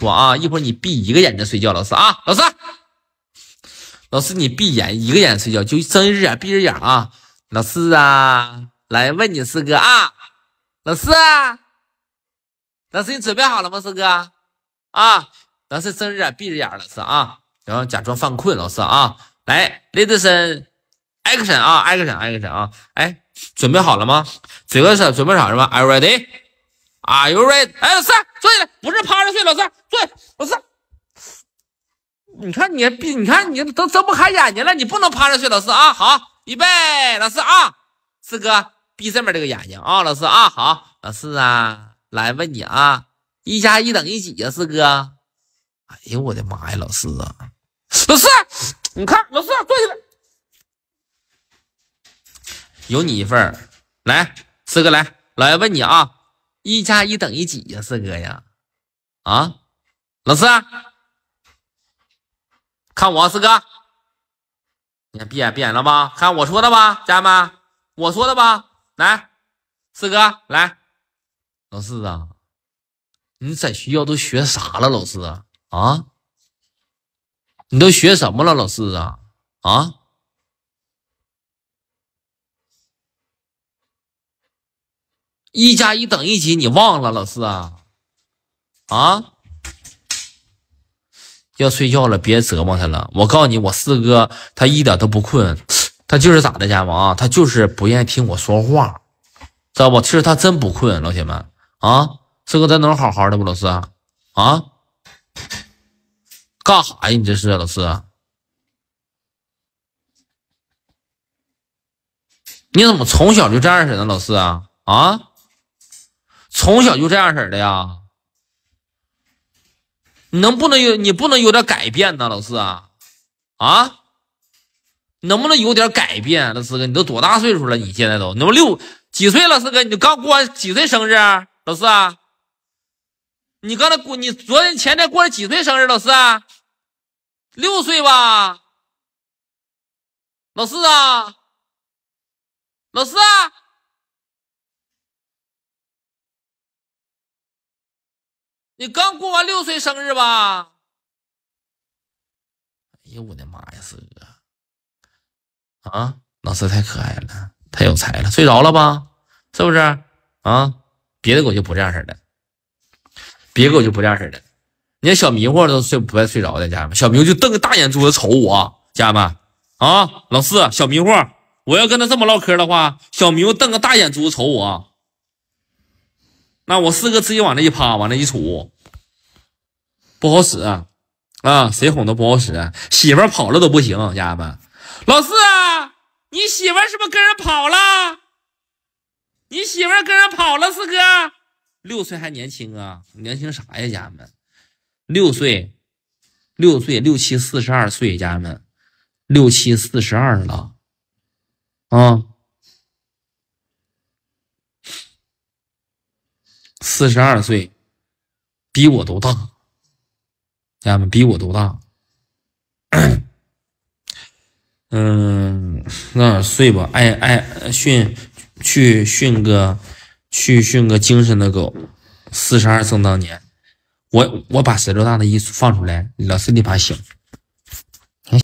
说啊，一会儿你闭一个眼睛睡觉，老四啊，老四，老四你闭眼一个眼睡觉，就睁一只眼闭一只眼啊，老四啊，来问你四哥啊，老四啊，老师你准备好了吗？四哥啊，老四睁一只眼闭一只眼，老四啊，然后假装犯困，老四啊，来 l t e n a c t i o n 啊，action，action 啊，哎，准备好了吗？准备啥？准备啥是吧？Are you ready? Are you ready? 哎，老四坐下来，不是趴着睡，老四。你看你闭，你看你都睁不开眼睛了，你不能趴着睡，老四啊。好，预备，老四啊，四哥闭上面这个眼睛啊，老四啊，好，老四啊，来问你啊，一加一等于几呀，四哥？哎呦我的妈呀，老四啊，老四，你看老四坐下来，有你一份儿。来，四哥来，老爷问你啊，一加一等于几呀，四哥呀？啊，老四。看我四哥，你看闭眼闭眼了吧？看我说的吧，家人们，我说的吧，来，四哥来，老四啊，你在学校都学啥了？老四啊啊，你都学什么了？老四啊啊，一加一等于几？你忘了老四啊啊？要睡觉了，别折磨他了。我告诉你，我四哥他一点都不困，他就是咋的，家们啊，他就是不愿意听我说话，知道不？其实他真不困，老铁们啊，四哥咱能好好的不？老四啊，干啥呀？你这是老四？你怎么从小就这样式儿老四啊啊，从小就这样式儿的呀？你能不能有你不能有点改变呢，老四啊？啊，能不能有点改变，老四哥？你都多大岁数了？你现在都你都六几岁了？四哥，你刚过完几岁生日？老四啊，你刚才过你昨天前天过了几岁生日？老四，啊，六岁吧？老四啊，老四啊。你刚过完六岁生日吧？哎呦我的妈呀，四哥！啊，老四太可爱了，太有才了，睡着了吧？是不是？啊，别的狗就不这样式的，别的狗就不这样式的。你看小迷糊都睡不爱睡着的，家人们。小迷糊就瞪个大眼珠子瞅我，家人们啊，老四，小迷糊，我要跟他这么唠嗑的话，小迷糊瞪个大眼珠子瞅我。那我四哥直接往那一趴，往那一杵，不好使啊！谁哄都不好使，媳妇跑了都不行，家人们。老四啊，你媳妇是不是跟人跑了？你媳妇跟人跑了，四哥。六岁还年轻啊，年轻啥呀，家人们？六岁，六岁，六七四十二岁，家人们，六七四十二了，嗯。四十二岁，比我都大，家人们比我都大。嗯，那睡吧，爱爱训，去训个，去训个精神的狗。四十二，正当年，我我把十六大的艺术放出来，老四立把醒。